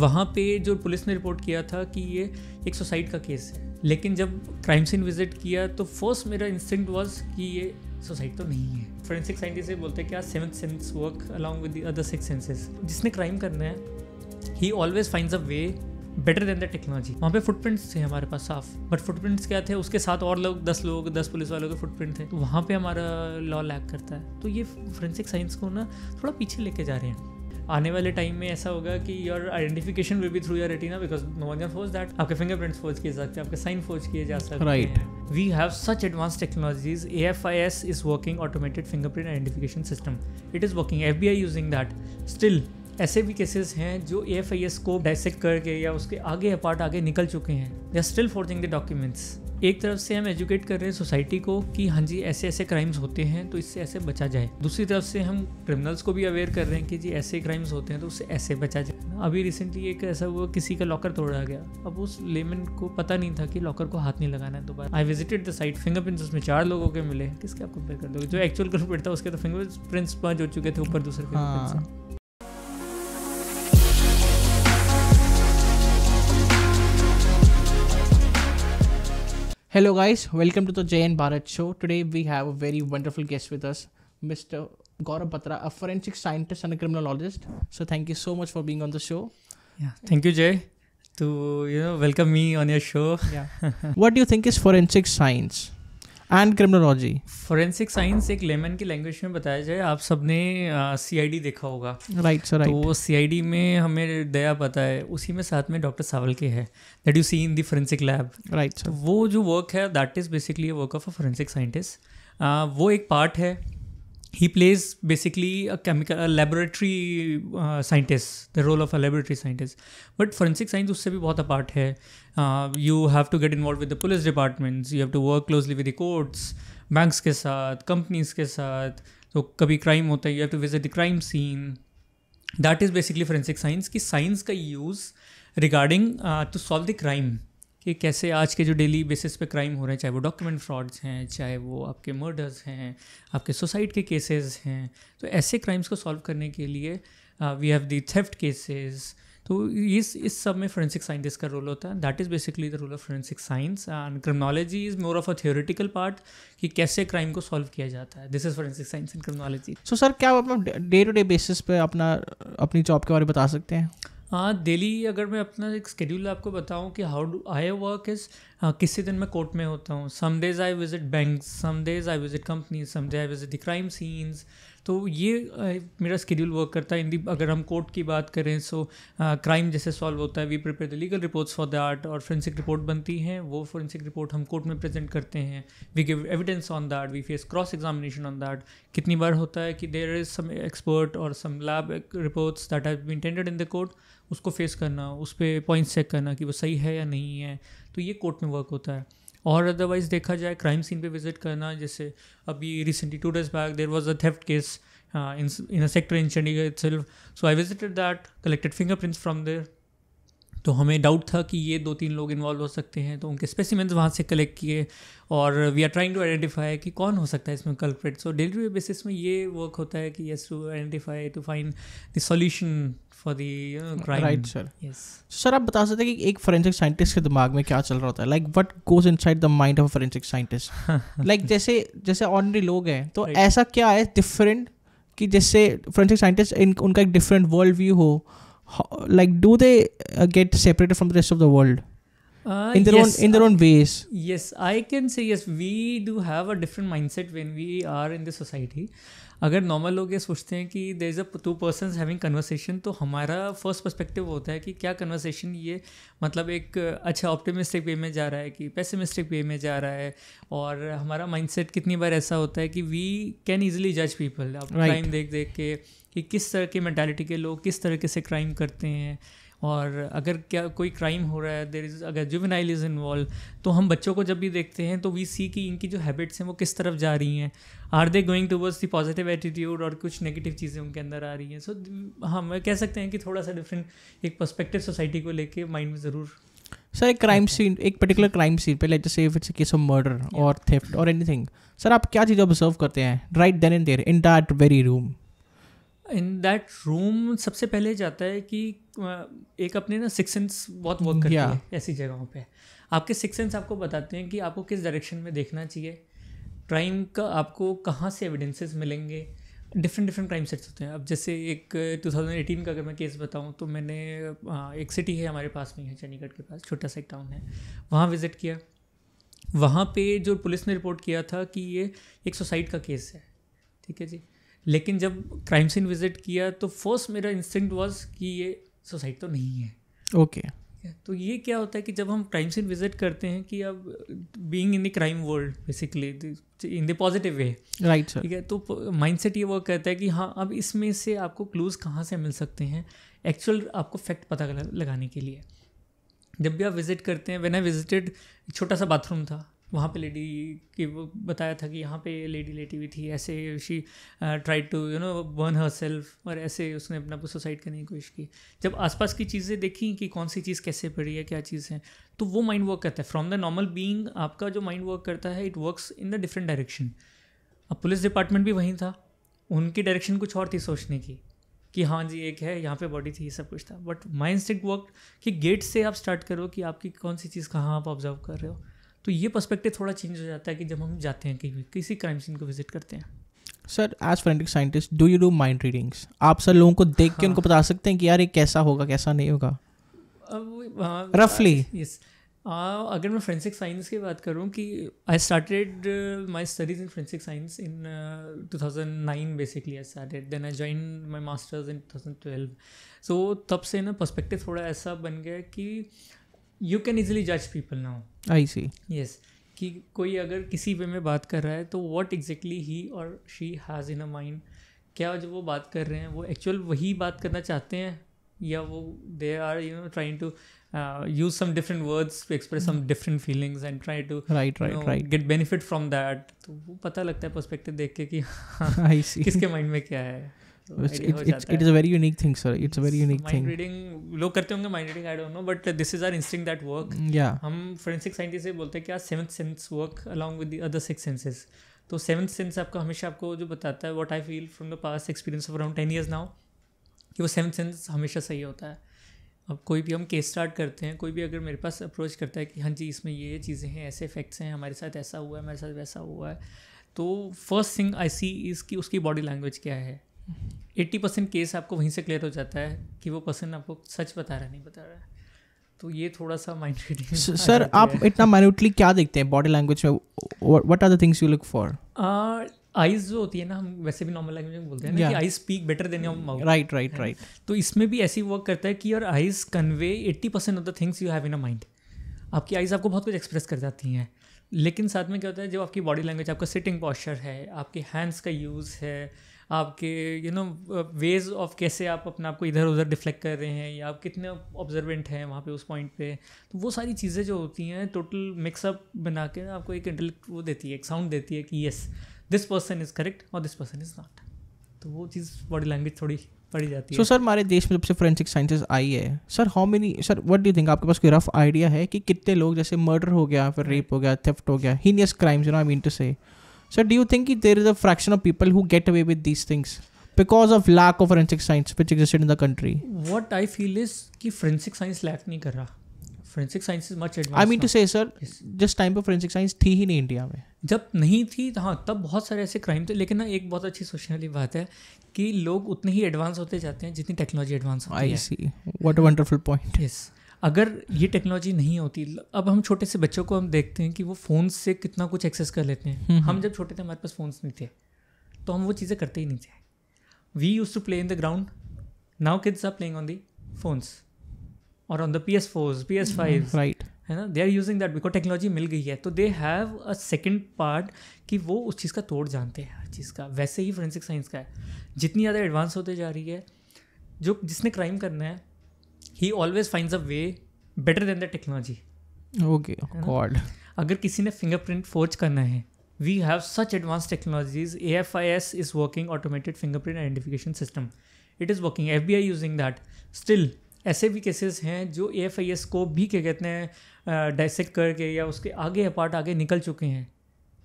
वहाँ पे जो पुलिस ने रिपोर्ट किया था कि ये एक सुसाइड का केस है लेकिन जब क्राइम सीन विजिट किया तो फर्स्ट मेरा इंस्टिंक्ट वॉज कि ये सुसाइड तो नहीं है फोरेंसिक साइंटिस्ट ये बोलते हैं क्या seven sense work along with other six senses जिसने क्राइम करना है ही always finds a way better than the technology वहाँ पे फुटप्रिंट्स थे हमारे पास साफ बट फुटप्रिंट्स क्या थे उसके साथ और लोग दस लोग दस पुलिस वालों के फुटप्रिंट थे तो वहाँ पे हमारा लॉ लैग करता है तो ये फोरेंसिक साइंस को ना थोड़ा पीछे लेके जा रहे हैं आने वाले टाइम में ऐसा होगा कि your identification will be through your retina because no one can force that आपके फिंगरप्रिंट्स फोर्स किए सकते हैं आपके साइन फोर्स किए जा सकते हैं right we have such advance technologies A F I S is working automated fingerprint identification system it is working F B I using that still ऐसे भी केसेस हैं जो ए एफ आई एस को dissect करके या उसके आगे apart आगे निकल चुके हैं they are still forging the documents एक तरफ से हम एजुकेट कर रहे हैं सोसाइटी को कि हाँ जी ऐसे ऐसे क्राइम्स होते हैं तो इससे ऐसे बचा जाए दूसरी तरफ से हम क्रिमिनल्स को भी अवेयर कर रहे हैं कि जी ऐसे क्राइम्स होते हैं तो उससे ऐसे बचा जाए अभी रिसेंटली एक ऐसा हुआ किसी का लॉकर तोड़ा गया अब उस लेमन को पता नहीं था कि लॉकर को हाथ नहीं लगाना है दोबारा I visited the site fingerprints उसमें चार लोगों के मिले किसके आप कंपेयर कर दोगे जो एक्चुअल कंप्यूटर था उसके तो फिंगरप्रिंट्स पांच हो चुके थे ऊपर दूसरे के हाँ। Hello guys, welcome to the JN Bharat show. Today we have a very wonderful guest with us, Mr. Gaurav Patra, a forensic scientist and a criminologist. So thank you so much for being on the show. Yeah, thank you Jay to you know welcome me on your show. Yeah. what do you think is forensic science? And criminology forensic science एक layman की language में बताया जाए आप सबने CID D देखा होगा right sir right तो सीआईडी में हमें दया पता है उसी में साथ में डॉक्टर सावल के है that you see in the forensic lab right वो जो वर्क है that is basically work of a forensic scientist वो एक पार्ट है he plays basically a chemical a laboratory uh, scientist the role of a laboratory scientist but forensic science usse bhi bahut apart hai uh, you have to get involved with the police departments you have to work closely with the courts banks ke sath companies ke sath तो कभी crime होता है you have to visit the crime scene that is basically forensic science कि science का use regarding to solve the crime कि कैसे आज के जो डेली बेसिस पे क्राइम हो रहे हैं चाहे वो डॉक्यूमेंट फ्रॉड्स हैं चाहे वो आपके मर्डर्स हैं आपके सुसाइड के केसेस हैं तो ऐसे क्राइम्स को सॉल्व करने के लिए we have the theft cases तो इस इस सब में फोरेंसिक साइंटिस्ट का रोल होता है that is basically the role of forensic science and criminology is more of a theoretical part कि कैसे क्राइम को सॉल्व किया जाता है this is forensic science and criminology so sir क्या आप अपना डे टू डे बेसिस पे अपना अपनी जॉब के बारे में बता सकते हैं हाँ डेली अगर मैं अपना एक स्केड्यूल आपको बताऊँ कि how do I work is किसी दिन मैं कोर्ट में होता हूँ some days I visit bank some days I visit company some day I visit the crime scenes तो ये मेरा स्केड्यूल वर्क करता है इन दी अगर हम कोर्ट की बात करें सो क्राइम जैसे सॉल्व होता है we prepare the legal reports for that और फोरेंसिक रिपोर्ट बनती हैं वो फोरेंसिक रिपोर्ट हम कोर्ट में प्रेजेंट करते हैं we give evidence on that we face cross examination on that कितनी बार होता है कि देर इज़ सम एक्सपर्ट और some lab reports that have been tendered in the court उसको फेस करना उस पर पॉइंट्स चेक करना कि वो सही है या नहीं है तो ये कोर्ट में वर्क होता है और अदरवाइज देखा जाए क्राइम सीन पे विजिट करना जैसे अभी recently two days back there was a theft case in in a sector in Chandigarh so I visited that collected finger prints from there तो हमें डाउट था कि ये दो तीन लोग इन्वॉल्व हो सकते हैं तो उनके स्पेसिमेंट्स वहाँ से कलेक्ट किए और we are trying to identify कि कौन हो सकता है इसमें culprit so daily to basis में ये वर्क होता है कि yes to identify to find the solution for sir आप बता सकते हैं कि एक फॉरेंसिक साइंटिस्ट के दिमाग में क्या चल रहा होता है like what goes inside the mind of forensic scientist like जैसे जैसे ऑर्डनरी लोग हैं तो ऐसा क्या है डिफरेंट कि जैसे फॉरेंसिक साइंटिस्ट उनका एक डिफरेंट वर्ल्ड व्यू हो how, like do they uh, get separated from the rest of the world uh, in their yes, own in their I, own ways yes i can say yes we do have a different mindset when we are in the society अगर normal लोग ये सोचते हैं कि there is a two person having conversation तो हमारा first perspective होता है कि क्या कन्वर्सेशन ये मतलब एक अच्छा ऑप्टिमिस्टिक वे में जा रहा है कि पेसिमिस्टिक वे में जा रहा है और हमारा माइंडसेट कितनी बार ऐसा होता है कि वी कैन ईजिली जज पीपल आप टाइम right. देख देख के कि किस तरह की मैंटेलिटी के लोग किस तरीके से क्राइम करते हैं और अगर क्या कोई क्राइम हो रहा है देर इज़ अगर जुवेनाइल इज़ इन्वॉल्व तो हम बच्चों को जब भी देखते हैं तो वी सी कि इनकी जो हैबिट्स हैं वो किस तरफ जा रही हैं are they going towards the positive attitude और कुछ नेगेटिव चीज़ें उनके अंदर आ रही हैं सो so, हम हाँ, कह सकते हैं कि थोड़ा सा डिफरेंट एक पर्सपेक्टिव सोसाइटी को लेके माइंड में ज़रूर सर एक क्राइम सीन एक पर्टिकुलर क्राइम सीन पे जैसे if it's case of murder और थेफ्ट और एनीथिंग सर आप क्या चीज़ ऑब्जर्व करते हैं right then and there in that very room in that room सबसे पहले जाता है कि एक अपने ना सिक्स सेंस बहुत वर्क करती yeah. है ऐसी जगहों पे आपके सिक्स सेंस आपको बताते हैं कि आपको किस डायरेक्शन में देखना चाहिए क्राइम का आपको कहाँ से एविडेंसेस मिलेंगे डिफरेंट डिफरेंट क्राइम सेट्स होते हैं अब जैसे एक 2018 का अगर मैं केस बताऊँ तो मैंने एक सिटी है हमारे पास में है चंडीगढ़ के पास छोटा सा एक टाउन है वहाँ विज़िट किया वहाँ पे जो पुलिस ने रिपोर्ट किया था कि ये एक सुसाइड का केस है ठीक है जी लेकिन जब क्राइम सीन विजिट किया तो फर्स्ट मेरा इंस्टिंक्ट वॉज कि ये सुसाइड तो नहीं है ओके okay. तो ये क्या होता है कि जब हम क्राइम सीन विजिट करते हैं कि अब being in the crime world basically in the positive way right ठीक है तो माइंडसेट ये वर्क करता है कि हाँ अब इसमें से आपको क्लूज़ कहाँ से मिल सकते हैं एक्चुअल आपको फैक्ट पता लगाने के लिए जब भी आप विज़िट करते हैं वेन आई विजिटेड छोटा सा बाथरूम था वहाँ पे लेडी की वो बताया था कि यहाँ पे लेडी लेटी हुई थी ऐसे she try to you know burn herself और ऐसे उसने अपना सुसाइड करने की कोशिश की जब आसपास की चीज़ें देखी कि कौन सी चीज़ कैसे पड़ी है क्या चीज़ है तो वो माइंड वर्क करता है फ्रॉम द नॉर्मल बींग आपका जो माइंड वर्क करता है it works in the different direction अब पुलिस डिपार्टमेंट भी वहीं था उनकी डायरेक्शन कुछ और थी सोचने की कि हाँ जी एक है यहाँ पे बॉडी थी ये सब कुछ था बट माइंड सेट वर्क कि गेट से आप स्टार्ट करो कि आपकी कौन सी चीज़ कहाँ आप ऑब्जर्व कर रहे हो तो ये पर्सपेक्टिव थोड़ा चेंज हो जाता है कि जब हम जाते हैं कहीं किसी क्राइम सीन को विजिट करते हैं sir as forensic scientist do you do mind readings आप सर लोगों को देख हाँ. के उनको बता सकते हैं कि यार ये कैसा होगा कैसा नहीं होगा रफली यस हाँ, अगर मैं फ्रेंसिक साइंस की बात करूँ कि I started my studies in forensic science in nine basically I started then I join my masters in two twelve so तब से ना पर्स्पेक्टिव थोड़ा ऐसा बन गया कि uh, यू कैन इजिली जज people now I see yes कि कोई अगर किसी वे में बात कर रहा है तो वॉट एग्जैक्टली ही और she has in a mind क्या जो वो बात कर रहे हैं वो एक्चुअल वही बात करना चाहते हैं या वो they are you know trying to use some different words to express some different feelings and try to right right right get benefit from that तो वो पता लगता है पर्सपेक्टिव देख के कि हाँ, किसके माइंड में क्या है करते mind reading but this is that work हम फोरेंसिक से बोलते हैं कि seventh sense work six senses तो सेवंथ सेंस हमेशा आपको जो बताता है I feel the experience of around ten years now कि वो सेवंथ सेंस हमेशा सही होता है अब कोई भी हम केस स्टार्ट करते हैं कोई भी अगर मेरे पास अप्रोच करता है कि हाँ जी इसमें ये चीज़ें हैं ऐसे इफेक्ट्स हैं हमारे साथ ऐसा हुआ है हमारे साथ वैसा हुआ है तो first thing I see is उसकी बॉडी लैंग्वेज क्या है एट्टी परसेंट केस आपको वहीं से क्लियर हो जाता है कि वो पर्सन आपको सच बता रहा है नहीं बता रहा है तो ये थोड़ा सा माइंड रीडिंग सर आप इतना माइन्यूटली क्या देखते हैं बॉडी लैंग्वेज में what are the things you look for eyes जो होती है ना हम वैसे भी नॉर्मल लैंग्वेज में बोलते हैं ना कि I speak better than your mouth right right right तो इसमें भी ऐसी वर्क करता है कि your eyes convey eighty percent of the things you have in a mind आपकी आइज़ आपको बहुत कुछ एक्सप्रेस कर जाती हैं लेकिन साथ में क्या होता है जब आपकी बॉडी लैंग्वेज आपका सिटिंग पॉस्चर है आपके हैंड्स का यूज़ है आपके यू नो वेज ऑफ कैसे आप अपने आप को इधर उधर डिफ्लेक्ट कर रहे हैं या आप कितने ऑब्जर्वेंट हैं वहाँ पे उस पॉइंट पे तो वो सारी चीज़ें जो होती हैं टोटल मिक्सअप बना के आपको एक इंटेलेक्ट वो देती है एक साउंड देती है कि yes this person is correct और दिस पर्सन इज़ नॉट तो वो चीज़ बॉडी लैंग्वेज थोड़ी पड़ी जाती so है सो सर हमारे देश में जब से फोरेंसिक साइंसेज आई है sir how many sir what do think आपके पास कोई रफ आइडिया है कि कितने लोग जैसे मर्डर हो गया फिर रेप हो गया थेफ्ट हो गया heinous crimes you know I mean to say sir So you think think there is a fraction of people who get away with these things because of lack of forensic science which existed in the country what I feel is कि forensic science lack नहीं कर रहा forensic science is much advance I mean to say sir जिस time पर forensic science थी ही नहीं India में जब नहीं थी हाँ तब बहुत सारे ऐसे क्राइम थे लेकिन ना एक बहुत अच्छी सोचने वाली बात है कि लोग उतने ही एडवांस होते जाते हैं जितनी टेक्नोलॉजी एडवांस होती है I see what a wonderful point yes अगर ये टेक्नोलॉजी नहीं होती अब हम छोटे से बच्चों को हम देखते हैं कि वो फ़ोन से कितना कुछ एक्सेस कर लेते हैं हम्म, हम हम्म। जब छोटे थे हमारे पास फ़ोन्स नहीं थे तो हम वो चीज़ें करते ही नहीं थे we use to play in the ground now kids are playing on the phones और on the P S fours P S five right है ना they are using that because technology मिल गई है तो they have a second part कि वो उस चीज़ का तोड़ जानते हैं हर चीज़ का वैसे ही फोरेंसिक साइंस का है जितनी ज़्यादा एडवांस होते जा रही है जो जिसने क्राइम करना है ही always find a way better than the technology okay god अगर किसी ने फिंगरप्रिंट फोर्ज करना है we have such advance technologies A F I S is working automated fingerprint identification system it is working F B I using that still ऐसे भी cases हैं जो A F I S को भी क्या कहते हैं डायसेक्ट करके या उसके आगे पार्ट आगे निकल चुके हैं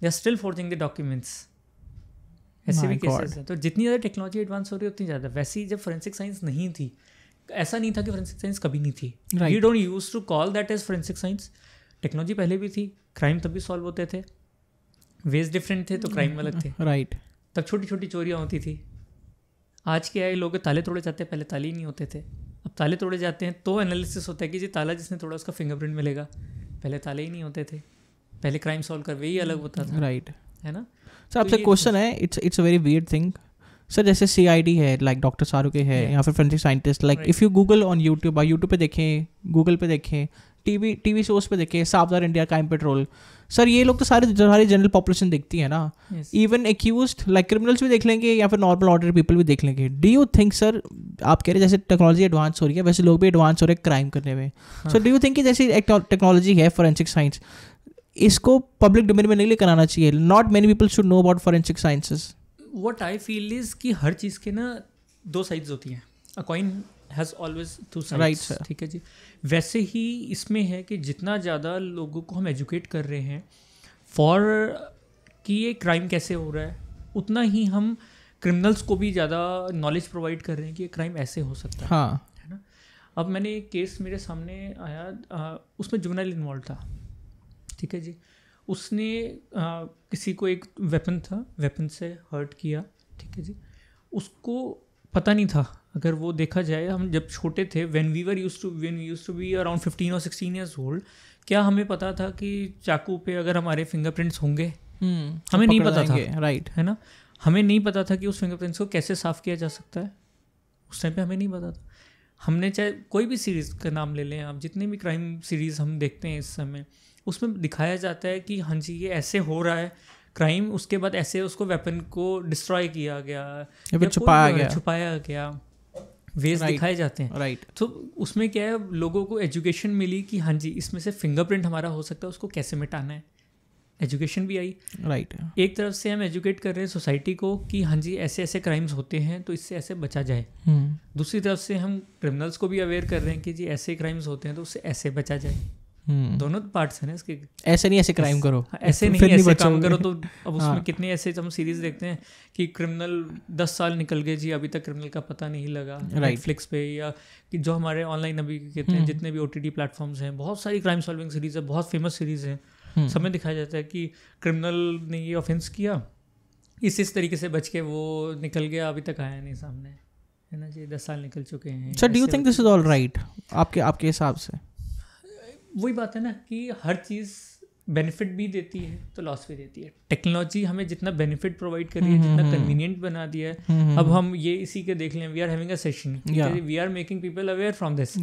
they are still forging the documents ऐसे भी केसेस हैं तो जितनी ज़्यादा टेक्नोलॉजी एडवांस हो रही है उतनी ज़्यादा वैसे ही जब फोरेंसिक साइंस नहीं थी ऐसा नहीं था कि फोरेंसिक साइंस कभी नहीं थी we don't use to call that is forensic science technology पहले भी थी क्राइम तब भी सॉल्व होते थे वेज डिफरेंट थे तो क्राइम अलग थे राइट तब छोटी छोटी चोरियाँ होती थी आज के आए लोग ताले तोड़े जाते हैं पहले ताले ही नहीं होते थे अब ताले तोड़े जाते हैं तो एनालिसिस होता है कि जी ताला जिसने थोड़ा उसका फिंगरप्रिंट मिलेगा पहले ताले ही नहीं होते थे पहले क्राइम सॉल्व वे ही अलग होता था राइट right. है ना सर तो आपसे क्वेश्चन है it's it's a very weird thing sir जैसे सी आई डी है लाइक डॉक्टर के है या फिर forensic scientist like if you Google on YouTube और यूट्यूब पर देखें गूगल पर देखें T V T V shows पर देखें सावधान इंडिया क्राइम पेट्रोल सर ये लोग तो सारे सारी जनरल पॉपुलेशन देखती है ना इवन एक्यूज लाइक क्रिमिनल्स भी देख लेंगे या फिर नॉर्मल ऑर्डर पीपल भी देख लेंगे डू यू थिंक सर आप कह रहे हैं जैसे टेक्नोलॉजी एडवांस हो रही है वैसे लोग भी एडवांस हो रहे हैं क्राइम करने में सो डू यू थिंक कि जैसे टेक्नोलॉजी है फोरेंसिक साइंस इसको पब्लिक डोमेन में नहीं लेकर आना चाहिए not many people should know about forensic sciences what I feel is कि हर चीज़ के ना दो साइड्स होती हैं a coin has always two sides ठीक है जी वैसे ही इसमें है कि जितना ज़्यादा लोगों को हम एजुकेट कर रहे हैं फॉर कि ये क्राइम कैसे हो रहा है उतना ही हम क्रिमिनल्स को भी ज़्यादा नॉलेज प्रोवाइड कर रहे हैं कि ये क्राइम ऐसे हो सकता है हाँ है ना अब मैंने एक केस मेरे सामने आया आ, उसमें जुवनाइल इन्वॉल्व था ठीक है जी उसने आ, किसी को एक वेपन था वेपन से हर्ट किया ठीक है जी उसको पता नहीं था अगर वो देखा जाए हम जब छोटे थे when we were use to when we use to be around fifteen और सिक्सटीन ईयर्स ओल्ड क्या हमें पता था कि चाकू पे अगर हमारे फिंगरप्रिंट्स होंगे हम्म, हमें नहीं पता था राइट है ना हमें नहीं पता था कि उस फिंगरप्रिंट्स को कैसे साफ़ किया जा सकता है उस टाइम पे हमें नहीं पता था हमने चाहे कोई भी सीरीज़ का नाम ले लें आप जितने भी क्राइम सीरीज़ हम देखते हैं इस समय उसमें दिखाया जाता है कि हाँ जी ये ऐसे हो रहा है क्राइम उसके बाद ऐसे उसको वेपन को डिस्ट्रॉय किया गया या छुपाया गया छुपाया गया वेज right. दिखाए जाते हैं राइट right. तो उसमें क्या है लोगों को एजुकेशन मिली कि हाँ जी इसमें से फिंगरप्रिंट हमारा हो सकता है उसको कैसे मिटाना है एजुकेशन भी आई राइट right. एक तरफ से हम एजुकेट कर रहे हैं सोसाइटी को कि हाँ जी ऐसे ऐसे क्राइम्स होते हैं तो इससे ऐसे बचा जाए hmm. दूसरी तरफ से हम क्रिमिनल्स को भी अवेयर कर रहे हैं कि जी ऐसे क्राइम्स होते हैं तो उससे ऐसे बचा जाए हम्म। दोनों पार्ट्स हैं ना इसके ऐसे नहीं ऐसे क्राइम करो हाँ, ऐसे नहीं ऐसे काम करो तो अब हाँ। उसमें कितने ऐसे हम सीरीज देखते हैं कि क्रिमिनल दस साल निकल गए जी अभी तक क्रिमिनल का पता नहीं लगा नेटफ्लिक्स पे या कि जो हमारे ऑनलाइन अभी कहते हैं हम्म। जितने भी ओ टी प्लेटफॉर्म्स हैं बहुत सारी क्राइम सॉल्विंग सीरीज है बहुत फेमस सीरीज हैं हम्म। सब में दिखाया जाता है कि क्रिमिनल ने ये ऑफेंस किया इस इस तरीके से बच के वो निकल गया अभी तक आया नहीं सामने है ना जी दस साल निकल चुके हैं sir do you think this is all right आपके आपके हिसाब से वही बात है ना कि हर चीज़ बेनिफिट भी देती है तो लॉस भी देती है टेक्नोलॉजी हमें जितना बेनिफिट प्रोवाइड कर रही है जितना कन्वीनियंट हम्म, हम्म, हम्म। बना दिया है अब हम ये इसी के देख लें we are having a session we are making people aware from this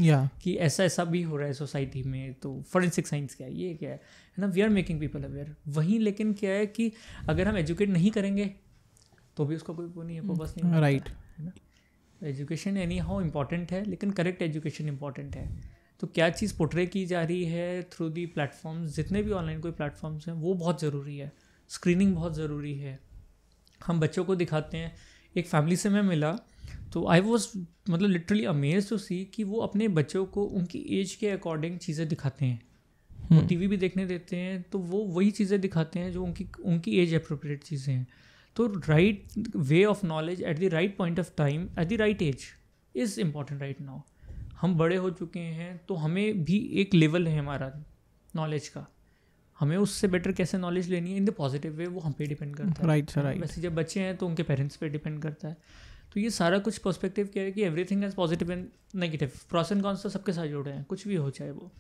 कि ऐसा ऐसा भी हो रहा है सोसाइटी में तो फॉरेंसिक साइंस क्या है ये क्या है ना we are making people aware वहीं लेकिन क्या है कि अगर हम एजुकेट नहीं करेंगे तो भी उसका कोई वो नहीं है बस नहीं right education any how important है लेकिन करेक्ट एजुकेशन इम्पॉर्टेंट है तो क्या चीज़ पोट्रे की जा रही है थ्रू दी प्लेटफॉर्म्स जितने भी ऑनलाइन कोई प्लेटफॉर्म्स हैं वो बहुत ज़रूरी है स्क्रीनिंग बहुत ज़रूरी है हम बच्चों को दिखाते हैं एक फैमिली से मैं मिला तो आई वॉज मतलब लिटरली अमेज तो सी कि वो अपने बच्चों को उनकी एज के अकॉर्डिंग चीज़ें दिखाते हैं वो टी हम्म। भी देखने देते हैं तो वो वही चीज़ें दिखाते हैं जो उनकी उनकी एज अप्रोप्रिएट चीज़ें हैं तो right way of knowledge at the right point of time at the right age is important right now हम बड़े हो चुके हैं तो हमें भी एक लेवल है हमारा नॉलेज का हमें उससे बेटर कैसे नॉलेज लेनी है इन द पॉजिटिव वे वो हम पे डिपेंड करता है राइट सर राइट वैसे जब बच्चे हैं तो उनके पेरेंट्स पे डिपेंड करता है तो ये सारा कुछ पर्सपेक्टिव क्या है कि everything is positive and negative pros and cons तो सबके साथ जुड़े हैं कुछ भी हो चाहे वो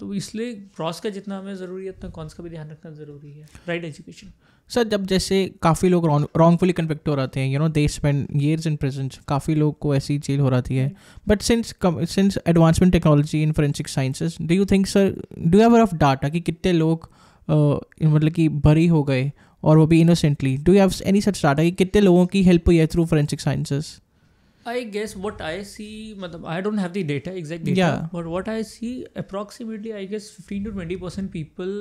तो इसलिए क्रॉस का जितना हमें ज़रूरी है उतना कॉन्स का भी ध्यान रखना ज़रूरी है राइट एजुकेशन सर जब जैसे काफ़ी लोग रॉन्गफुली कन्विक्ट हो रहते हैं you know they spend years in prisons काफ़ी लोग को ऐसी जेल हो रही है but since since advancement technology in forensic sciences do you think sir do have of data कि कितने लोग मतलब कि बरी हो गए और वो भी innocently do have any such data कि कितने लोगों की हेल्प हुई है through forensic sciences I guess what I see मतलब I don't have the data exactly but what I see approximately I guess fifteen to twenty percent people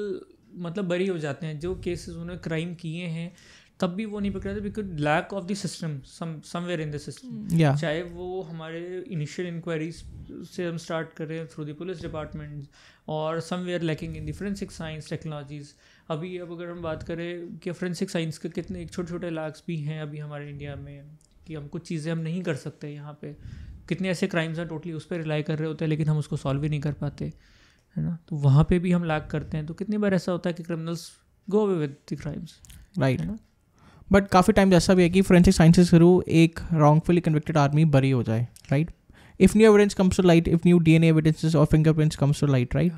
मतलब बरी हो जाते हैं जो केसेस उन्होंने क्राइम किए हैं तब भी वो नहीं था because lack of the system somewhere in the system चाहे वो हमारे इनिशियल इंक्वायरीज से हम स्टार्ट कर रहे हैं थ्रू द पुलिस डिपार्टमेंट और somewhere lacking in the forensic science technologies अभी अब अगर हम बात करें कि फोरेंसिक साइंस के कितने छोटे छोटे लैक्स भी हैं अभी हमारे इंडिया में कि हम कुछ चीज़ें हम नहीं कर सकते यहाँ पे कितने ऐसे क्राइम्स हैं टोटली उस पर रिलाई कर रहे होते हैं लेकिन हम उसको सॉल्व ही नहीं कर पाते है ना तो वहाँ पे भी हम लैक करते हैं तो कितनी बार ऐसा होता है कि criminals go away with the crimes right ना बट काफ़ी टाइम ऐसा भी है कि फोरेंसिक साइंसेज थ्रू एक रॉन्गफुली कन्विक्टेड आर्मी बरी हो जाए राइट if new evidence comes to light if new an evidence और fingerprints comes to light right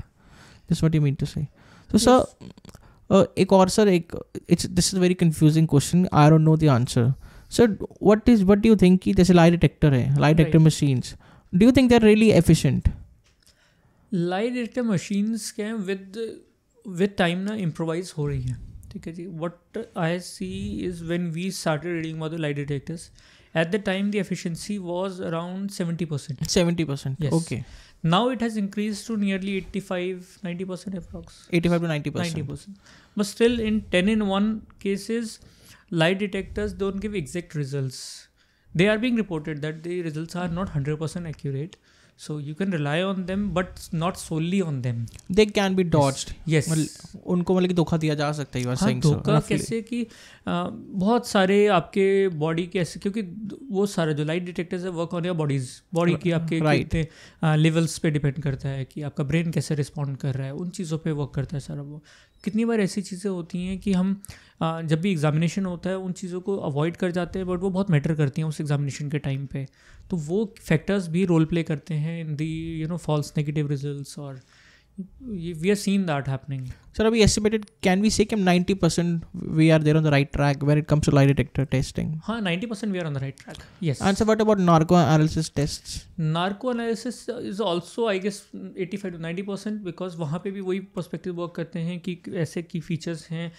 this what you mean to say तो सर एक और सर एक it's this is very confusing question I don't know the answer sir what is what you think कि जैसे lie detector है lie detector machines do you think they are really efficient lie detector machines के with with time ना improvise हो रही है ठीक है जी what I see is when we start reading about the lie detectors at the time the efficiency was around seventy percent seventy percent okay now it has increase to nearly eighty five ninety percent 90% eighty five to ninety percent but still in ten in one cases lie detectors don't give exact results. They are being reported that the results are not 100% accurate. So you can rely on them, but not solely on them. They can be dodged. Yes. yes. उनको मतलब कि धोखा दिया जा सकता है हाँ, धोखा so, कैसे कि आ, बहुत सारे आपके बॉडी के ऐसे क्योंकि वो सारे जो लाइट डिटेक्टर्स है work on your bodies body की आपके right. कितने लेवल्स पे डिपेंड करता है कि आपका ब्रेन कैसे रिस्पॉन्ड कर रहा है उन चीज़ों पर वर्क करता है सारा वो कितनी बार ऐसी चीज़ें होती हैं कि हम जब भी एग्ज़ामिनेशन होता है उन चीज़ों को अवॉइड कर जाते हैं बट वो बहुत मैटर करती हैं उस एग्ज़ामिनेशन के टाइम पे तो वो फैक्टर्स भी रोल प्ले करते हैं in the you know false negative result और we are seeing that happening. Sir, we estimated can we say 90% we are there on the right track when it comes to lie detector testing? Huh, 90% we are on the right track. Yes. And so what about narco analysis tests? Narco analysis is also I guess 85 to 90% because वहाँ पे भी वही perspective work करते हैं कि ऐसे की features हैं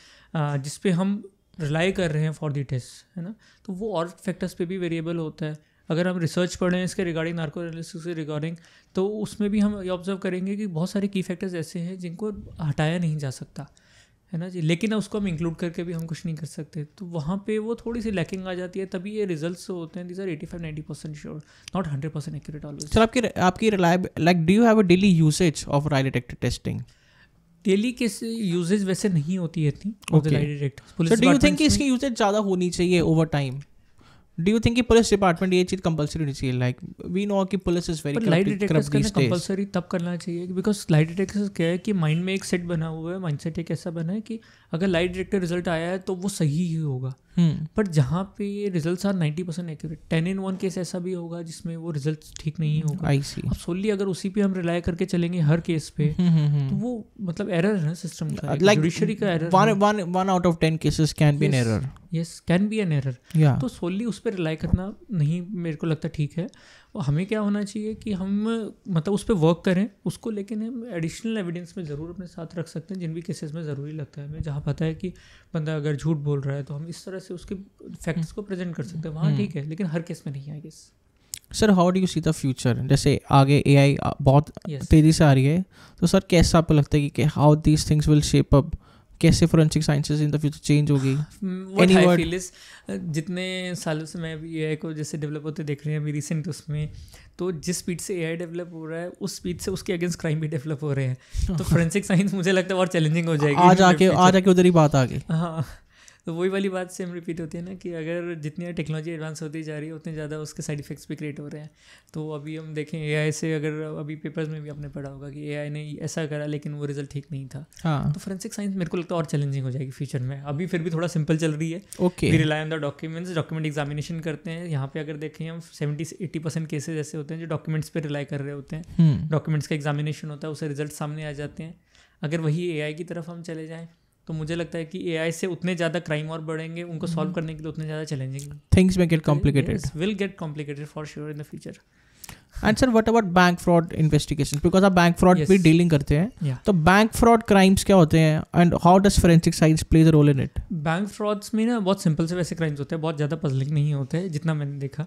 जिस पे हम रिलाई कर रहे हैं फॉर दी टेस्ट है ना तो वो और फैक्टर्स पे भी वेरिएबल होता है अगर हम रिसर्च पढ़ रहे हैं इसके रिगार्डिंग नार्को एनालिसिस के रिगार्डिंग तो उसमें भी हम ये ऑब्जर्व करेंगे कि बहुत सारे की फैक्टर्स ऐसे हैं जिनको हटाया नहीं जा सकता है ना जी लेकिन उसको हम इंक्लूड करके भी हम कुछ नहीं कर सकते तो वहाँ पे वो थोड़ी सी लैकिंग आ जाती है तभी ये रिजल्ट्स होते हैं this are eighty five ninety percent sure not hundred percent accurate always sir आपकी आपकी reliable like do you have a daily usage of lie detector testing daily के यूजेज वैसे नहीं होती है इतनी डू यू थिंक इसकी यूजेज ज़्यादा होनी चाहिए over time do you think कि पुलिस डिपार्टमेंट ये चीज़ कंपलसरी होनी चाहिए लाइक वी नो कि police is very lie detectors compulsory तब करना चाहिए बिकॉज लाइट डिटेक्टर्स क्या है कि माइंड में एक सेट बना हुआ है माइंड सेट एक ऐसा बना है कि अगर लाइट डिटेक्टर रिजल्ट आया है तो वो सही ही होगा हम्म। पर जहाँ पे result are ninety percent accurate ten in one case ऐसा भी होगा जिसमें वो रिजल्ट ठीक नहीं हम्म, होगा आई सी अब सोली अगर उसी पे हम रिलाय करके चलेंगे हर केस पे हुँ, हम्म, हुँ. तो वो मतलब एरर है सिस्टम का लाइक uh, जुडिशरी का error one one one out of ten cases can be an error yes can be an error तो सोली उस पर रिलाई करना नहीं मेरे को लगता ठीक है तो हमें क्या होना चाहिए कि हम मतलब उस पर वर्क करें उसको लेकिन हम एडिशनल एविडेंस में ज़रूर अपने साथ रख सकते हैं जिन भी केसेस में ज़रूरी लगता है हमें जहाँ पता है कि बंदा अगर झूठ बोल रहा है तो हम इस तरह से उसके फैक्ट्स को प्रेजेंट कर सकते हैं वहाँ हम्म, ठीक है हम्म। लेकिन हर केस में नहीं I guess sir how do you see the future जैसे आगे ए बहुत yes. तेज़ी से आ रही है तो सर कैसा आपको लगता है कि how these things will shape up कैसे forensic sciences in the future change होगी hmm, uh, जितने सालों से मैं ए एआई को जैसे डेवलप होते देख रहे हैं अभी रिसेंट उसमें तो जिस स्पीड से एआई डेवलप हो रहा है उस स्पीड से उसके अगेंस्ट क्राइम भी डेवलप हो रहे हैं तो फोरेंसिक साइंस मुझे लगता है और चैलेंजिंग हो जाएगी आज आके आज आके उधर ही बात आ गई हाँ तो वही वाली बात सेम रिपीट होती है ना कि अगर जितनी टेक्नोलॉजी एडवांस होती जा रही है उतने ज़्यादा उसके साइड इफेक्ट्स भी क्रिएट हो रहे हैं तो अभी हम देखें ए से अगर अभी पेपर्स में भी आपने पढ़ा होगा कि ए ने ऐसा करा लेकिन वो रिजल्ट ठीक नहीं था हाँ. तो फोरेंसिक साइंस मेरे को लगता है और चैलेंजिंग हो जाएगी फ्यूचर में अभी फिर भी थोड़ा सिंपल चल रही है okay rely on the documents document examination करते हैं यहाँ पे अगर देखें हम सेवेंटी से एट्टी परसेंट केसेज ऐसे होते हैं जो डॉक्यूमेंट्स पर रिलाई कर रहे होते हैं डॉक्यूमेंट्स हम्म। का एग्जामिनेशन होता है उसे रिजल्ट सामने आ जाते हैं अगर वही ए की तरफ हम चले जाएँ तो मुझे लगता है कि ए से उतने ज़्यादा क्राइम और बढ़ेंगे उनको सॉल्व हम्म। करने के लिए उतने ज़्यादा challenging things may get complicated will get complicated for sure in the future and sir what about bank fraud investigation because आप बैंक फ्रॉड भी डीलिंग करते हैं तो बैंक फ्रॉड क्राइम्स क्या होते हैं and how does forensic science play the role in it bank frauds में ना बहुत सिंपल से वैसे क्राइम्स होते हैं बहुत ज़्यादा पजलिंग नहीं होते जितना मैंने देखा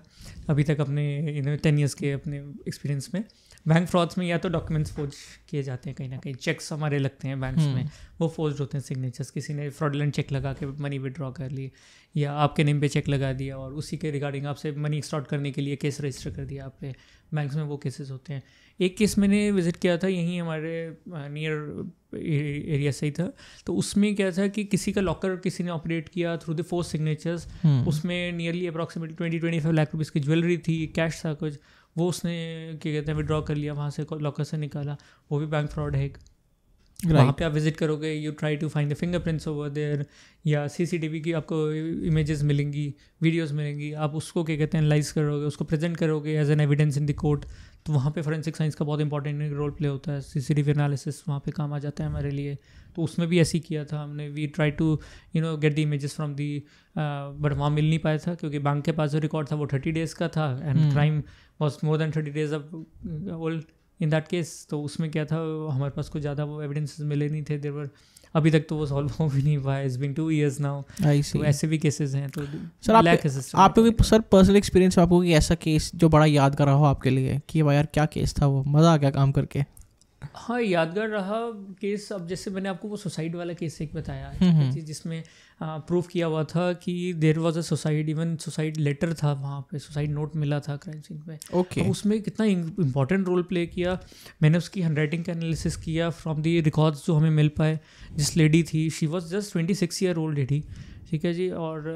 अभी तक अपने टेन ईयर्स के अपने एक्सपीरियंस में बैंक फ्रॉड्स में या तो डॉक्यूमेंट्स फोर्ज किए जाते हैं कहीं ना कहीं चेक्स हमारे लगते हैं बैंक्स हम्म। में वो फोर्ज होते हैं सिग्नेचर्स किसी ने फ्रॉडलेंट चेक लगा के मनी विदड्रॉ कर ली या आपके नेम पे चेक लगा दिया और उसी के रिगार्डिंग आपसे मनी स्टॉट करने के लिए केस रजिस्टर कर दिया आप पे बैंक्स में वो केसेस होते हैं एक केस मैंने विज़िट किया था यहीं हमारे नियर एरिया से ही था तो उसमें क्या था कि किसी का लॉकर किसी ने ऑपरेट किया थ्रू द फोर सिग्नेचर्स उसमें nearly approximately twenty twenty five lakh rupees की ज्वेलरी थी कैश था कुछ वो उसने क्या कहते हैं विड्रॉ कर लिया वहाँ से लॉकर से निकाला वो भी बैंक फ्रॉड है एक right. वहाँ पे आप विजिट करोगे you try to find the fingerprints over there या सीसीटीवी की आपको इमेजेस मिलेंगी वीडियोस मिलेंगी आप उसको क्या कहते हैं एनालाइज करोगे उसको प्रेजेंट करोगे as an evidence in the court तो वहाँ पे फोरेंसिक साइंस का बहुत इंपॉर्टेंट रोल प्ले होता है सीसीटीवी एनालिसिस वहाँ पे काम आ जाता है हमारे लिए तो उसमें भी ऐसे ही किया था हमने we try to you know get the images from the but वहाँ मिल नहीं पाया था क्योंकि बैंक के पास जो रिकॉर्ड था वो थर्टी डेज़ का था and crime hmm. Was more than thirty days of old in that case तो उसमें क्या था हमारे पास कुछ ज़्यादा वो एविडेंस मिले नहीं थे देर अभी तक तो वो सॉल्व हो भी नहीं हुआ is been two years now तो ऐसे भी केसेस हैं तो सर आप आपके भी सर पर्सनल एक्सपीरियंस आपको कि ऐसा केस जो बड़ा यादगार रहा हो आपके लिए कि भाई यार क्या केस था वो मज़ा आ गया काम करके हाँ यादगार रहा केस अब जैसे मैंने आपको वो सुसाइड वाला केस एक बताया हम्म, हम्म। जिसमें प्रूफ किया हुआ था कि there was a suicide even suicide letter था वहाँ पे सुसाइड नोट मिला था क्राइम सीन में ओके okay. उसमें कितना इंपॉर्टेंट रोल प्ले किया मैंने उसकी हैंड राइटिंग का एनालिसिस किया फ्रॉम दी रिकॉर्ड्स जो हमें मिल पाए जिस लेडी थी she was just twenty six year old lady ठीक है जी और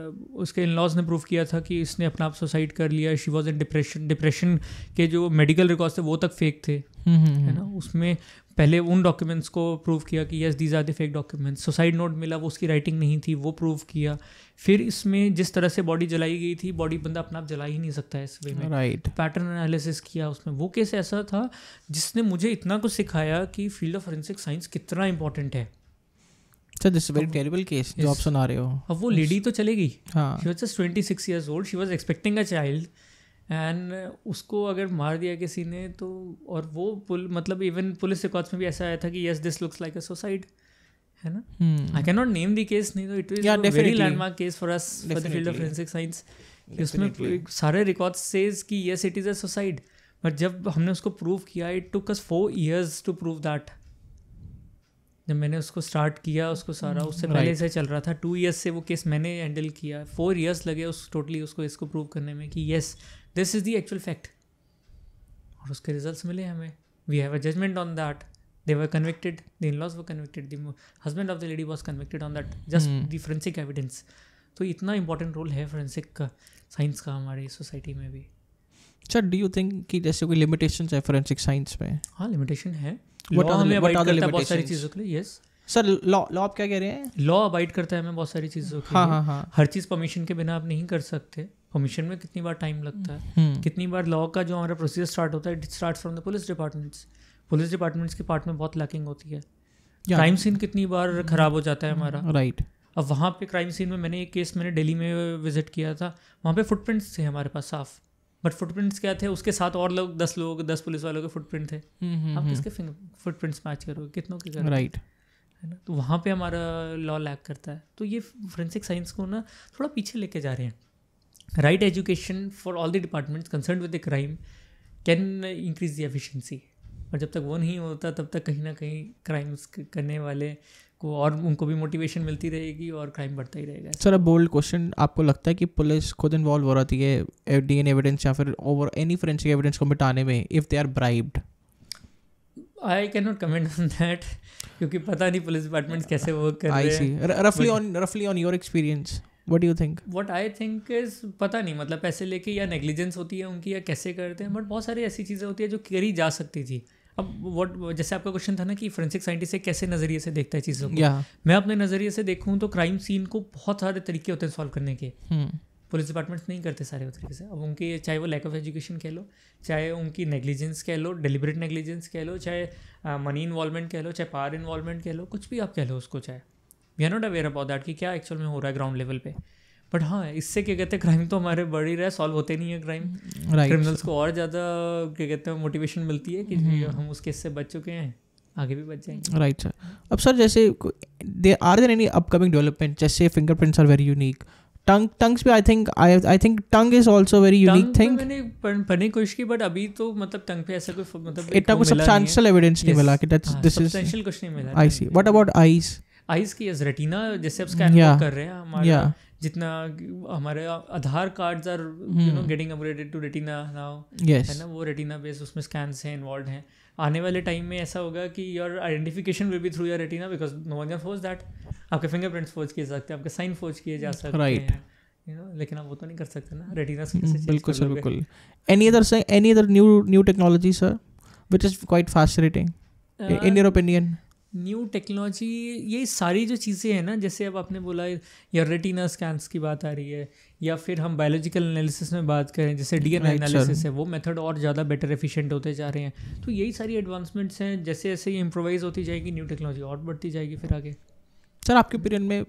उसके इन लॉज ने प्रूव किया था कि इसने अपना आप सुसाइड कर लिया she was in depression depression के जो मेडिकल रिकॉर्ड्स थे वो तक फेक थे Mm-hmm. है ना उसमें पहले उन डॉक्यूमेंट्स को प्रूव किया कि yes these are the fake documents suicide note मिला वो उसकी राइटिंग नहीं थी वो प्रूव किया फिर इसमें जिस तरह से बॉडी जलाई गई थी बॉडी बंदा अपना आप जला ही नहीं सकता इस वे में राइट पैटर्न एनालिसिस किया उसमें वो केस ऐसा था जिसने मुझे इतना कुछ सिखाया कि फील्ड ऑफ फोरेंसिक साइंस कितना इंपॉर्टेंट है अच्छा दिस वेरी टेरिबल केस जो आप सुना रहे हो अब वो लेडी तो चले गई हाँ she was just 26 years old she was expecting a child and uh, उसको अगर मार दिया किसी ने तो और वो पुल मतलब इवन पुलिस रिकॉर्ड्स में भी ऐसा आया था कि yes this looks like a suicide है ना I can not name the case नहीं तो it is very landmark case for us for the field of forensic science उसमें सारे रिकॉर्ड्स सेज कि yes it is a suicide but जब हमने उसको प्रूव किया it took us four years to prove that जब मैंने उसको स्टार्ट किया उसको सारा उससे hmm, right. पहले से चल रहा था टू इयर्स से वो केस मैंने हैंडल किया फोर इयर्स लगे उस टोटली उसको इसको प्रूव करने में कि yes this is the actual fact और उसके रिजल्ट मिले हमें we have a judgement on that they were convicted the in laws were convicted the husband of the lady was convicted on that just the forensic evidence तो इतना important role है forensic का science का हमारे society में भी sir do you think कि जैसे कोई लिमिटेशन है फोरेंसिक साइंस में हाँ लिमिटेशन है लॉ हमें अबाइड करता है बहुत सारी चीज़ों के लिए यस सर लॉ लॉ आप क्या कह रहे हैं लॉ अबाइड करता है हमें बहुत सारी चीज़ों के हाँ, हाँ, हाँ. हर चीज़ परमिशन के बिना आप नहीं कर सकते परमिशन में कितनी बार टाइम लगता है हम्म। कितनी बार लॉ का जो हमारा प्रोसीजर स्टार्ट होता है it start from the police departments police departments के पार्ट में बहुत लैकिंग होती है क्राइम सीन कितनी बार खराब हो जाता है हमारा राइट अब वहाँ पे क्राइम सीन में मैंने एक केस मैंने दिल्ली में विजिट किया था वहाँ पे फुटप्रिंट्स थे हमारे पास साफ बट फुटप्रिंट्स क्या थे उसके साथ और लोग दस लोग दस पुलिस वालों के फुटप्रिंट थे हम्म, हम्म, आप किसके फुटप्रिंट्स मैच करोगे कितनों के करोगे राइट है ना तो वहाँ पे हमारा लॉ लैक करता है तो ये फ्रेंसिक साइंस को ना थोड़ा पीछे लेके जा रहे हैं right education for all the department concern with the crime can increase the efficiency और जब तक वो नहीं होता तब तक कहीं ना कहीं क्राइम्स करने वाले को और उनको भी मोटिवेशन मिलती रहेगी और क्राइम बढ़ता ही रहेगा सर अ बोल्ड क्वेश्चन आपको लगता है कि पुलिस खुद इन्वॉल्व हो रही है डी एन एविडेंस या फिर ओवर एनी फोरेंसिक एविडेंस को मिटाने में if they are bribed I can not comment on that क्योंकि पता नहीं पुलिस डिपार्टमेंट कैसे वर्क कर रहे हैं रफली ऑन रफली on your experience what you think what I think is पता नहीं मतलब पैसे लेके या नेग्लिजेंस होती है उनकी या कैसे करते हैं बट बहुत सारी ऐसी चीज़ें होती है जो करी जा सकती थी अब वट जैसे आपका क्वेश्चन था ना कि फोरेंसिक साइंटिस्ट से कैसे नज़रिए से देखता है चीज़ों को yeah. मैं अपने नज़रिए से देखूँ तो क्राइम सीन को बहुत सारे तरीके होते हैं सॉल्व करने के पुलिस hmm. डिपार्टमेंट्स नहीं करते सारे तरीके से अब उनके चाहे वो लैक ऑफ एजुकेशन कह लो चाहे उनकी नेग्लिजेंस कह लो डिलिबरेट नेग्लिजेंस कह लो चाहे मनी इन्वॉलमेंट कह लो चाहे पावर इन्वॉलमेंट कह लो कुछ भी आप कह लो उसको चाहे we are not aware about that कि क्या एक्चुअल में हो रहा है ग्राउंड लेवल पे बट हाँ इससे क्या कहते हैं क्राइम तो हमारे बढ़ ही रहा है सॉल्व होते नहीं है क्राइम right. क्रिमिनल्स को और ज़्यादा क्या कहते हैं मोटिवेशन मिलती है कि mm-hmm. हम उस केस से बच चुके हैं आगे भी बच जाएंगे राइट सर अब सर जैसे they are there any upcoming development जैसे fingerprints are very unique tongue tongues भी I think I I think tongue is also very unique thing मैंने पढ़ने कोशिश की बट अभी तो मतलब टंग पे ऐसा कोई मतलब इतना कोई सब्सटेंशियल एविडेंस नहीं मिला कि दैट्स दिस इज सब्सटेंशियल कुछ नहीं मिला I see what about eyes eyes की एज रेटिना जैसे आप स्कैन yeah. कर रहे हैं हमारा yeah. जितना हमारे Aadhaar cards are you know getting upgraded to retina now है ना वो रेटिना बेस उसमें स्कैन से इन्वॉल्व हैं आने वाले टाइम में ऐसा होगा कि your identification will be through your retina because no one can force that आपके फिंगरप्रिंट्स फोर्ज किए जा सकते हैं आपके साइन फोर्ज किए जा सकते right. हैं You know, लेकिन आप वो तो नहीं कर सकते ना रेटिना बिल्कुल सर बिल्कुल any other any other new new technology sir which is quite fascinating in your opinion new technology ये सारी जो चीज़ें हैं ना जैसे अब आपने बोला या रेटिना स्कैंस की बात आ रही है या फिर हम बायोलॉजिकल एनालिसिस में बात करें जैसे डी एन एनालिसिस है वो मेथड और ज़्यादा बेटर एफिशिएंट होते जा रहे हैं तो यही सारी एडवांसमेंट्स हैं जैसे जैसे ये इम्प्रोवाइज़ होती जाएगी न्यू टेक्नोलॉजी और बढ़ती जाएगी फिर आगे सर आपके पीरियड में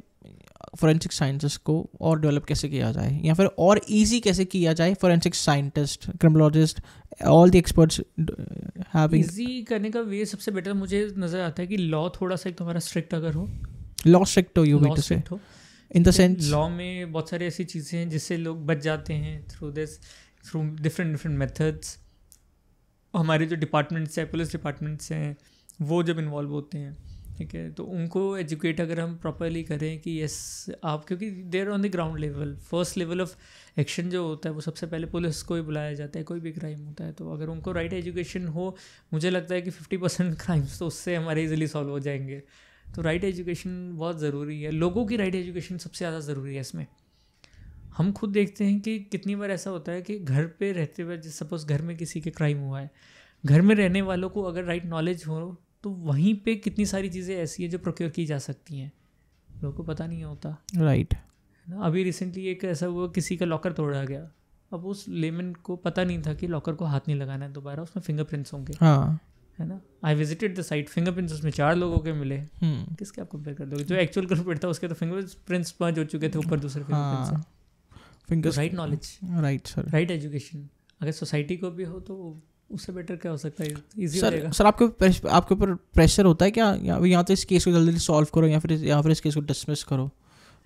फॉरेंसिक साइंटिस्ट को और डेवलप कैसे किया जाए या फिर और इजी कैसे किया जाए forensic scientist criminologist all the experts है इजी करने का वे सबसे बेटर मुझे नज़र आता है कि लॉ थोड़ा सा एक तुम्हारा स्ट्रिक्ट अगर हो लॉ स्ट्रिक्ट हो यू से इन द सेंस लॉ में बहुत सारी ऐसी चीज़ें हैं जिससे लोग बच जाते हैं through this through different different methods हमारे जो डिपार्टमेंट्स हैं पुलिस डिपार्टमेंट्स हैं वो जब इन्वॉल्व होते हैं ठीक है तो उनको एजुकेट अगर हम प्रॉपरली करें कि यस आप क्योंकि there on the ground level first level of action जो होता है वो सबसे पहले पुलिस को ही बुलाया जाता है कोई भी क्राइम होता है तो अगर उनको राइट right एजुकेशन हो मुझे लगता है कि फिफ्टी परसेंट क्राइम्स तो उससे हमारे इजिली सॉल्व हो जाएंगे तो राइट right एजुकेशन बहुत ज़रूरी है लोगों की राइट right एजुकेशन सबसे ज़्यादा ज़रूरी है इसमें हम खुद देखते हैं कि कितनी बार ऐसा होता है कि घर पे रहते हुए सपोज़ घर में किसी के क्राइम हुआ है घर में रहने वालों को अगर राइट नॉलेज हो तो वहीं पे कितनी सारी चीज़ें ऐसी हैं जो प्रोक्योर की जा सकती हैं लोगों को पता नहीं होता राइट right. अभी रिसेंटली एक ऐसा हुआ किसी का लॉकर तोड़ा गया अब उस लेमन को पता नहीं था कि लॉकर को हाथ नहीं लगाना है दोबारा उसमें फिंगरप्रिंट्स होंगे हाँ है ना I visited the site fingerprints उसमें चार लोगों के मिले hmm. किसके आप कंपेयर कर दोगे जो एक्चुअल कंप्यूटर था उसके तो फिंगरप्रिंट्स पाँच हो चुके थे ऊपर दूसरे finger right knowledge right sir right education अगर सोसाइटी को भी हो तो उससे बेटर क्या हो सकता है इजी सर सर आपके प्रेश, आपके ऊपर प्रेशर होता है क्या या या तो इस केस को जल्दी सॉल्व करो या फिर या फिर इस केस को डिसमिस करो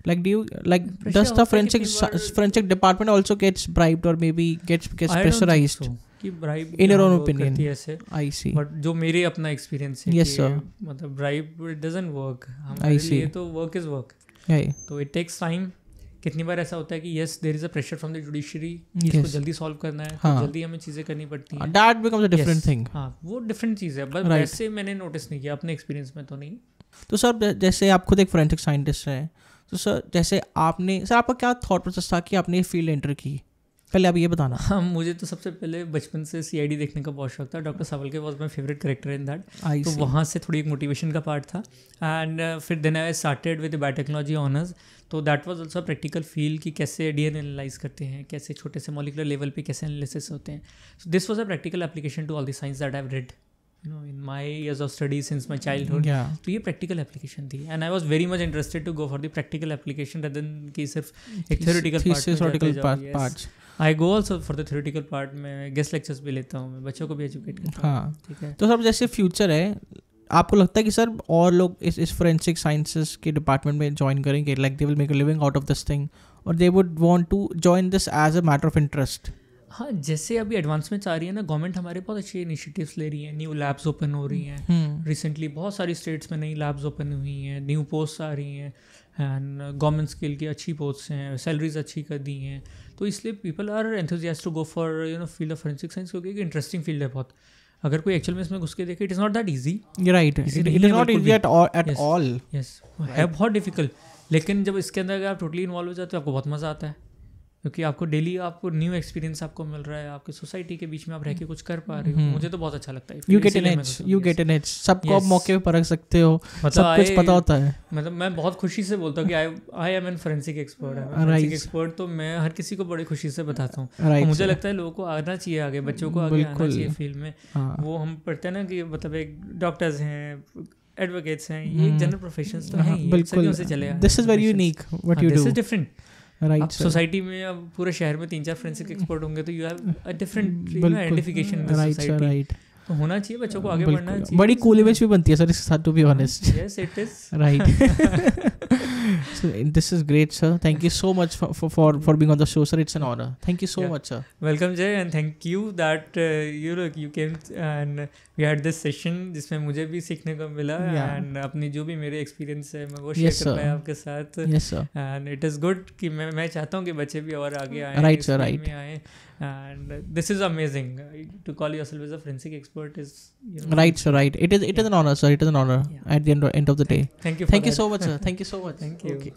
like do you like pressure does the forensic forensic department also gets bribed or maybe gets gets I pressurized so. कि bribe in your own opinion ऐसे आई सी बट जो मेरे अपना एक्सपीरियंस है yes sir मतलब bribe it doesn't work I see ये तो work is work तो इट टेक्स टाइम कितनी बार ऐसा होता है कि yes there is a pressure from the judiciary इसको जल्दी सॉल्व करना है तो हाँ. तो जल्दी हमें चीज़ें करनी पड़ती हैं that becomes a different thing हां वो डिफरेंट चीज़ है बट वैसे मैंने नोटिस नहीं किया अपने एक्सपीरियंस में तो नहीं तो सर जैसे आप खुद एक फोरेंसिक साइंटिस्ट हैं तो सर जैसे आपने सर आपका क्या थॉट प्रोसेस था कि आपने फील्ड एंटर की पहले आप ये बताना हाँ मुझे तो सबसे पहले बचपन से सीआईडी देखने का बहुत शौक था डॉक्टर सावल के was my favourite character in that तो वहाँ से थोड़ी एक मोटिवेशन का पार्ट था एंड uh, फिर then I started with biotechnology honours तो that was also practical feel कि कैसे डी एन एनालाइज करते हैं कैसे छोटे से मॉलिकुलर लेवल पे कैसे एनालिसिस होते हैं so this was a practical application to all the science that I read you know in my years of study since my childhood तो ये प्रैक्टिकल एप्लीकेशन थी and I was very much interested to go for the practical application rather than की सिर्फ एक theoretical part I go also for the theoretical part में guest lectures भी लेता हूँ मैं बच्चों को भी एजुकेट करता हाँ ठीक है तो सर जैसे फ्यूचर है आपको लगता है कि सर और लोग इस इस फोरेंसिक साइंसेस के डिपार्टमेंट में ज्वाइन करेंगे like they will make a living out of this thing और they would want to join this as a matter of interest हाँ जैसे अभी एडवांसमेंट्स आ रही है ना गवर्नमेंट हमारे बहुत अच्छे इनिशिएटिव्स ले रही है न्यू लैब्स ओपन हो रही हैं रिसेंटली हम्म। बहुत सारी स्टेट्स में नई लैब्स ओपन हुई हैं न्यू पोस्ट आ रही हैं एंड गवर्नमेंट स्किल की अच्छी पोस्ट हैं सैलरीज अच्छी कर दी हैं तो इसलिए people are enthusiast to go for you know field of forensic science क्योंकि एक इंटरेस्टिंग फील्ड है बहुत अगर कोई एक्चुअल में इसमें घुस के देखे it is not that easy right it is not easy at all yes है बहुत डिफिकल्ट लेकिन जब इसके अंदर अगर आप टोटली इन्वॉल्व हो जाते हो आपको बहुत मज़ा आता है क्योंकि आपको डेली आपको न्यू एक्सपीरियंस आपको मिल रहा है आपके सोसाइटी के बीच में आप रह के कुछ कर पा रहे हो हम्म। मुझे तो बहुत अच्छा लगता है you get an edge you get an edge सबको आप मौके पर रख सकते हो मतलब कुछ पता होता है मतलब मैं बहुत खुशी से बोलता हूँ कि I I am an forensic expert है फोरेंसिक एक्सपर्ट तो मैं हर किसी को बड़ी खुशी से बताता हूँ मुझे लगता है लोगों को आना चाहिए आगे बच्चों को आगे आना चाहिए फील्ड में हाँ। वो हम पढ़ते हैं ना कि मतलब एक डॉक्टर्स हैं एडवोकेट्स हैं ये जनरल हम्म। प्रोफेशंस तो हाँ, हैं बिल्कुल this is very unique what you do this is different right society में अब पूरे शहर में तीन चार फोरेंसिक एक्सपर्ट होंगे तो you have a different identification right sir right तो होना चाहिए बच्चों को आगे बढ़ना चाहिए बड़ी कूल इमेज भी बनती है सर इसके साथ to be honest yes it is right this is great, sir. Thank you so much for for for being on the show, sir. It's an honor. Thank you so yeah. much, sir. Welcome, Jay, and thank you that uh, you look you came and we had this session जिसमें मुझे भी सीखने को मिला yeah. and अपनी जो भी मेरे experience है मैं वो share yes, कर पाया आपके साथ and it is good कि मैं मैं चाहता हूँ कि बच्चे भी और आगे आए right, sir, right. में आए and this is amazing to call yourself as a forensic expert is you know, right sir right it is it yeah. is an honor sir it is an honor yeah. at the end, end of the day thank you thank you so much sir thank you so much thank you okay.